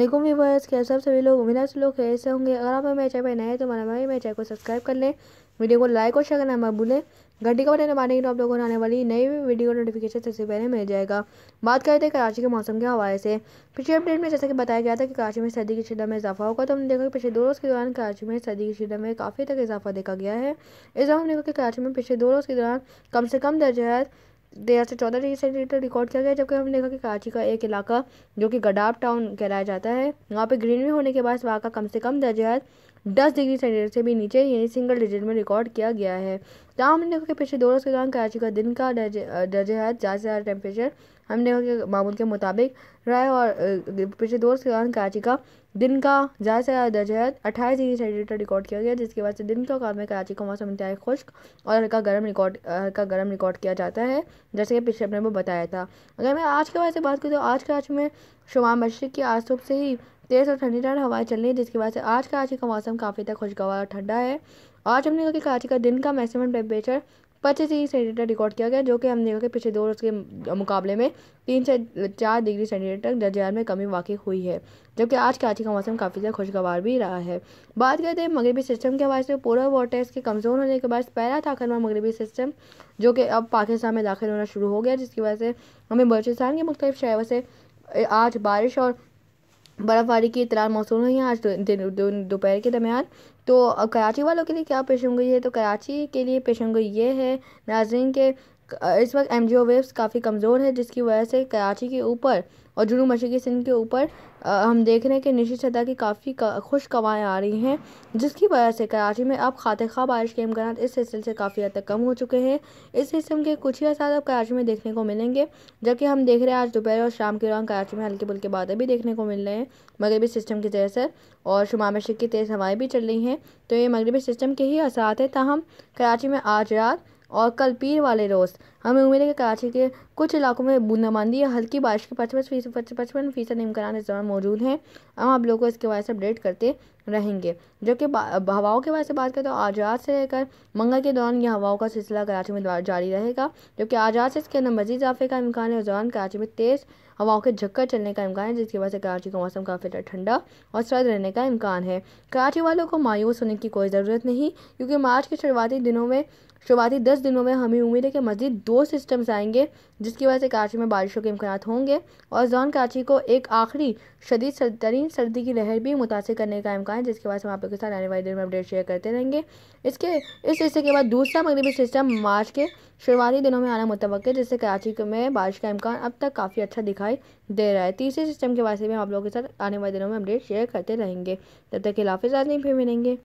Nikum viewers के सब सभी लोग उम्मीद से लोग कैसे होंगे अगर आप हमारे चैनल पर नए तो हमारे हमारे चैनल को सब्सक्राइब कर लें वीडियो को लाइक और शेयर करना मत भूलें घंटी का बटन दबाने के तो आप लोगों को आने वाली नई वीडियो का नोटिफिकेशन सबसे पहले मिल जाएगा बात करते हैं तो कराची के मौसम के हवाले से पिछले अपडेट में जैसा कि बताया गया था कि कराची में सर्दी की शिदत में इजाफा होगा तो हमने देखा कि पिछले दो रोज़ के दौरान कराची में सर्दी की शिदत में काफ़ी तक इजाफा देखा गया है इस दौरान हमने देखा कि कराची में पिछले दो रोज़ के दौरान कम से कम दर्जा तेरह से चौदह डिग्री सेंटीमीटर रिकॉर्ड किया गया जबकि हमने देखा कि कराची का एक इलाका जो कि गडाब टाउन कहलाया जाता है वहाँ पर ग्रीनरी होने के बाद वहाँ का कम से कम दर्जात दस डिग्री सेंटीग्रेड से भी नीचे यानी सिंगल डिजिट में रिकॉर्ड किया गया है तमाम हमने के पिछले दो रोज़ के दौरान कराची का दिन का दर्ज हद ज़्यादा से ज़्यादा टेम्परेचर हमने कि मामूल के मुताबिक रहा है और पिछले दो रोज़ के दौरान कराची का दिन का ज़्यादा से ज़्यादा दर्ज अट्ठाईस डिग्री सेंटीग्रेड रिकॉर्ड किया गया जिसके बाद से दिन के औकात में कराची का मौसम इंतहाई खुश्क और हल्का गर्म रिकॉर्ड हल्का गर्म रिकॉर्ड किया जाता है जैसे कि पिछले अपने वो बताया था अगर मैं आज के बारे से बात करूँ तो आज कराची में शुमा मशरक की आज सुबह से ही तेज़ और ठंडी ठंड हवाएं चल रही हैं जिसकी वजह से आज कराची का मौसम काफ़ी तक खुशगवार और ठंडा है आज हमने कहा कि कराची का दिन का मैक्सिमम टेम्परेचर पच्चीस डिग्री सेंटीमीटर रिकॉर्ड किया गया जो कि हमने देखा कि पिछले दो रोज़ के मुकाबले में तीन से चार डिग्री सेंटीमीटर दर्जार में कमी वाकई हुई है जबकि आज कराची का मौसम काफ़ी ज़्यादा खुशगवार भी रहा है बात करते हैं तो मगरबी सिस्टम के हवाले से पूरा वाटर्स के कमज़ोर होने के बाद पहला ताकतवर मगरबी सिस्टम जो कि अब पाकिस्तान में दाखिल होना शुरू हो गया जिसकी वजह से हमें बलोचिस्तान के मुख्तलिफ शहरों से आज बारिश और बर्फ़बारी की इतला मौसम हुई है आज दोपहर के दरमियान तो कराची वालों के लिए क्या पेश होंगे ये तो कराची के लिए पेश होंगे ये है नाजरीन के इस वक्त एम जी ओ वेव्स काफ़ी कमज़ोर है जिसकी वजह से कराची के ऊपर और जुनू मशीकी सिंध के ऊपर हम देख रहे हैं कि निशी सतह की काफ़ी खुश कवाएँ आ रही हैं जिसकी वजह से कराची में अब खाते खा बारिश के इम्कान इस सिलसिले से काफ़ी हद तक कम हो चुके हैं इस सिस्टम के कुछ ही असर अब कराची में देखने को मिलेंगे जबकि हम देख रहे हैं आज दोपहर और शाम के दौरान कराची में हल्के बुल्के बादल भी देखने को मिल रहे हैं मगरबी सिस्टम की वजह से और शुमा मशीक की तेज़ हवाएँ भी चल रही हैं तो ये मगरबी सिस्टम के ही असरात हैं ताहम कराची में आज रात और कल पीर वाले रोज़ हमें उम्मीद है कि कराची के कुछ इलाकों में बूंदाबांदी या हल्की बारिश के पचपन फीसद पचपन फीसद इमकान इस दौरान मौजूद हैं हम आप लोगों को इसके वजह से अपडेट करते रहेंगे जबकि हवाओं के वजह से बात करें तो आज रात से लेकर मंगल के दौरान यह हवाओं का सिलसिला कराची में जारी रहेगा जबकि आज रात से इसके अंदर मजीद इजाफे का इम्कान है इस दौरान कराची में तेज़ हवाओं के झक्कर चलने का इम्कान है जिसकी वजह से कराची का मौसम काफ़ी ठंडा और सर्द रहने का इम्कान है कराची वालों को मायूस होने की कोई ज़रूरत नहीं क्योंकि मार्च के शुरुआती दिनों में शुरुआती दस दिनों में हमें उम्मीद है कि मजीद दो सिस्टम्स आएंगे जिसकी वजह से कराची में बारिशों के इम्कान होंगे और जोन कराची को एक आखिरी शदीद सर्द तरीन सर्दी की लहर भी मुतासर करने का इम्कान है बाद हम आप हम आपके साथ आने वाले दिन में अपडेट शेयर करते रहेंगे इसके इस हिस्से के बाद दूसरा मगरबी सिस्टम मार्च के शुरुआती दिनों में आना मुतव है जिससे कराची में बारिश का इम्कान अब तक काफ़ी अच्छा दिखाई दे रहा है तीसरे सिस्टम के वास्ते भी हम आप लोगों के साथ आने वाले दिनों में अपडेट शेयर करते रहेंगे तब तक के लाफिज आज नहीं फिर मिलेंगे